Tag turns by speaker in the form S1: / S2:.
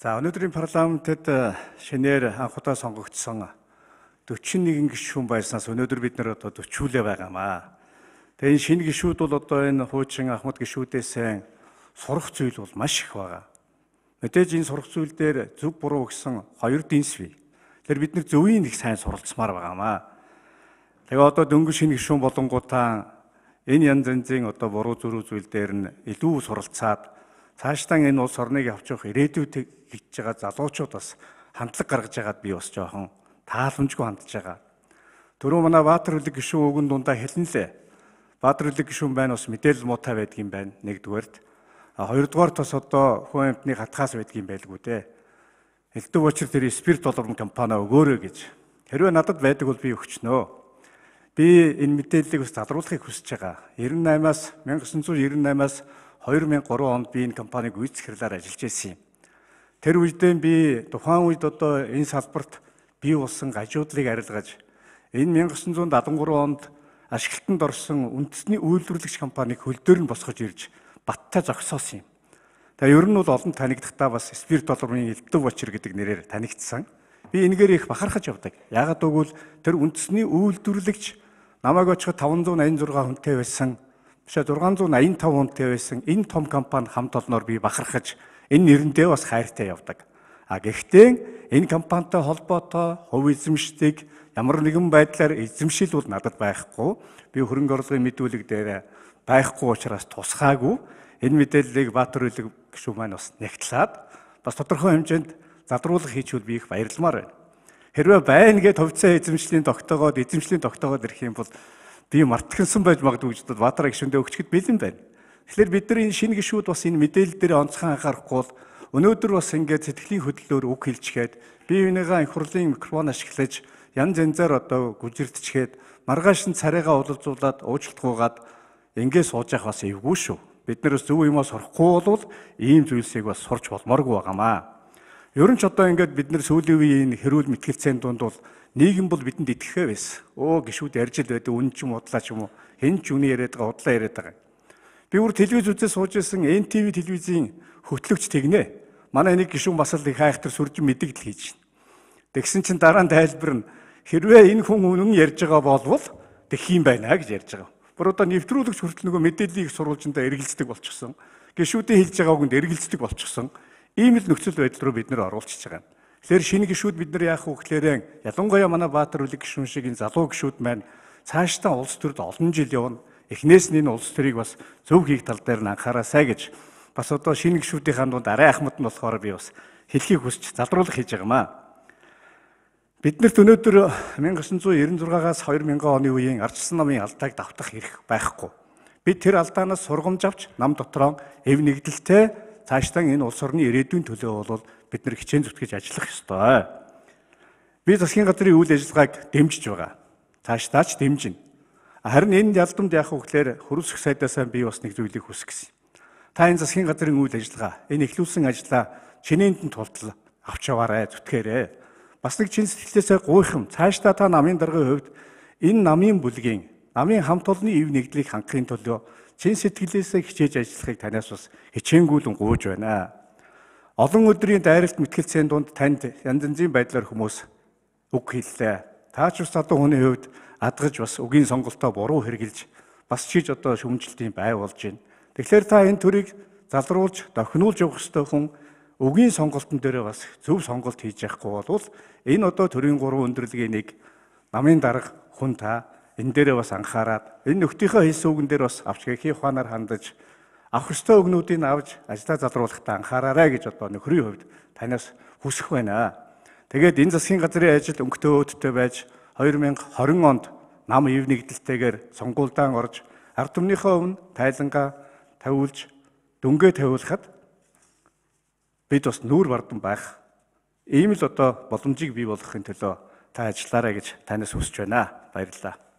S1: За өнөөдрийн парламентэд э, шинээр анхудаа сонгогдсон 41 гишүүн байснаас өнөөдөр бид нэр одоо 40-үлээ байгаамаа. Тэгээ энэ шинэ гишүүд бол одоо энэ хуучин Ахмад гишүүдээс сурах зүйл бол маш их байгаа. Мэдээж энэ сурах зүйл дээр зөв буруу гэсэн хоёр дэнс бий. Тэр бид нэг зөвийг их сайн суралцмаар байгаамаа. Тэгээ одоо дөнгөж шинэ гишүүн болонгуудаа энэ янз янзын одоо буруу зөрүү зүйл дээр нь илүү суралцаад цаашдаа энэ улс орныг авч явах ирээдүйд хийж байгаа залуучууд бас хандлага гаргаж байгаад би бас жоохон тааламжгүй хандж байгаа. Төрөө манай Баатар үлэг гişүүн өгөн дундаа хэлнэлээ. Баатар үлэг гişүүн байна бас мэдээлэл муутай байдгийн байна нэгдүгээрт. А хоёрдугаарт бас одоо хүн амтны хатхаас байдгийн байлгүй дээ. Элдв учир тэр спирт олорн компани өгөөрэй гэж. Хэрвээ надад байдаг бол би өгчнөө. Би энэ мэдээллийг бас залруулахыг хүсэж байгаа. 98-аас 1998-аас 2003 онд би энэ компаниг үе захирлаар ажиллаж байсан юм. Тэр үедээ би тухайн үед одоо энэ салбарт бий болсон гажуудлыг арилгаж энэ 1973 онд ашиглалтанд орсон үндэсний үйлдвэрлэгч компаниг хөл дээр нь босгож ирж баттай зогсоосон юм. Тэгээ ер нь бол олон танигдахдаа бас спирт долмын элдв бочир гэдэг нэрээр танигдсан. Би энэгээр их бахархаж явдаг. Ягаад гэвэл тэр үндэсний үйлдвэрлэгч намайг очиход 586 хүнтэй байсан Жишээ 685 хүнтэй байсан энэ том компани хамт олноор би бахархаж энэ нэрэндээ бас хайртай явдаг. А гэхдээ энэ компанитай холбоотой хувь эзэмшдэг ямар нэгэн байдлаар эзэмшил бол надад байхгүй. Би хөрөнгө орлогын мэдүүлэг дээр байхгүй учраас тусгаагүй. Энэ мэдээллийг Баатар үлэг гишүүн маань бас нэгтлээд бас тодорхой хэмжээнд задруулах хийчихвэл би их баярламаар байна. Хэрвээ байна гэд хувьцаа эзэмшлийн тогтоогоод эзэмшлийн тогтоогоод ирэх юм бол би мартагсан байж магадгүй гэж бодоод Баатар гишүүндээ өгчгэд бэлэн байна. Тэгэхээр бид нар энэ шинэ гишүүд бас энэ мэдээлэл дээр онцгой анхаарахгүй бол өнөөдөр бас ингээд сэтгэлийн хөдлөлөөр үг хэлчихээд бие бинийгаа их хурлын микрофон ашиглаж янз янзаар одоо гүжирдчихээд маргааш нь царайгаа уулзуулаад уучлалт гуйгаад ингээд сууж явах бас эвгүй шүү. Бид нар зөв юмаа сурахгүй бол ийм зүйлсийг бас сурч болмооргүй байгаамаа. Ер нь ч одоо ингээд бид нэр сүүлийн үеийн хэрүүл мэтгэлцээний дунд бол нийгэм бол бидэнд итгэхээ байсан. Оо гişүүд ярьж л байдаг үн ч юм удлаа ч юм уу. Хэн ч үний яриад байгаа удлаа яриад байгаа. Би өөр телевиз үзээ сууж исэн NTV телевизийн хөтлөгч тэгнэ. Манай нэг гişүүн бас л их айхтар сүржин мэдээлэл хийж байна. Тэгсэн чинь дараа нь тайлбар нь хэрвээ энэ хүн үнэн ярьж байгаа болвол тэгэх юм байна гэж ярьж байгаа. Бүр одоо нэвтрүүлэгч хүртэл нөгөө мэдээллийг сурвалжиндаа эргэлздэг болчихсон. Гişүүдийн хэлж байгааг нь эргэлздэг болчихсон. Ийм л нөхцөл байдал руу бид нэр оруулчихж байгаа юм. Тэгэхээр шинэ гişүүд бид нар яах вэ гэхээр ялангуяа манай Баатар үлэг гişүүн шиг энэ залуу гişүүд маань цаашдаа улс төрд олон жил явна. Эхнээс нь энэ улс төрийг бас зөв хийх тал дээр нь анхаарасай гэж бас одоо шинэ гişүүдийн хандвууд арай ахмад нь болохоор би бас хэлхийг хүсч залруулах хийж байгаа юм аа. Бид нарт өнөөдөр 1996-аас 2000 оны үеийн ардчсан намын алдааг давтах эрх байхгүй. Бид тэр алдаанаас сургамж авч нам дотроо эв нэгдэлтэй цаашдаа энэ улс орны ирээдүйн төлөө бол бид нар хичээн зүтгэж ажиллах ёстой. Би засгийн газрын үйл ажиллагааг дэмжиж байгаа. Цаашдаа ч дэмжинэ. Харин энэ ялдамд яах вэ гэхээр хөрөлсөх сайдаасаа би бас нэг зүйлийг хүсэх гэсэн. Та энэ засгийн газрын үйл ажиллагаа, энэ эхлүүлсэн ажлаа чинээнд нь тултал авч яваарай, зүтгээрэй. Бас нэг чин сэтгэлээсээ гуйхам цаашдаа та намын даргын хувьд энэ намын бүлгийн намын хамт олонны ив нэгдлийг хангахын төлөө чин сэтгэлээсээ хичээж ажиллахыг танаас бас хичээнгүүлэн гуйж байна. Олон өдрийн дайралт мэтгэлцээний дунд танд янз янзын байдлаар хүмүүс үг хэллээ. Таа ч бас одоо хүний хувьд адгаж бас үгийн сонголтоо буруу хэрглэж бас чиж одоо шүмжилтийн бай болж байна. Тэгэхээр та энэ төрийг залруулж, дохинуулж явах ёстой хүн үгийн сонголтон дээрээ бас зөв сонголт хийж явахгүй болвол энэ одоо төрийн гурван өндөрлөгийн нэг намын дарга хүн та энэ дээрээ бас анхаарад энэ нөхдийнхөө хэлсэн үгэн дээр бас авч хий ухаанаар хандаж авах ёстой өгнүүдийг авч ажлаа залруулахдаа анхаараарай гэж одоо нөхрийн хувьд танаас хүсэх байна. Тэгээд энэ засгийн газрын ажил өнгөтэй өөдтэй байж 2020 онд нам ив нэгдэлтэйгээр сонгуульдаан орж ард түмнийхөө өмнө тайлангаа тавиулж дүнгээ тавиулахад бид бас нүүр бардан байх ийм л одоо боломжийг бий болгохын төлөө та ажиллаарай гэж танаас хүсэж байна. Баярлалаа.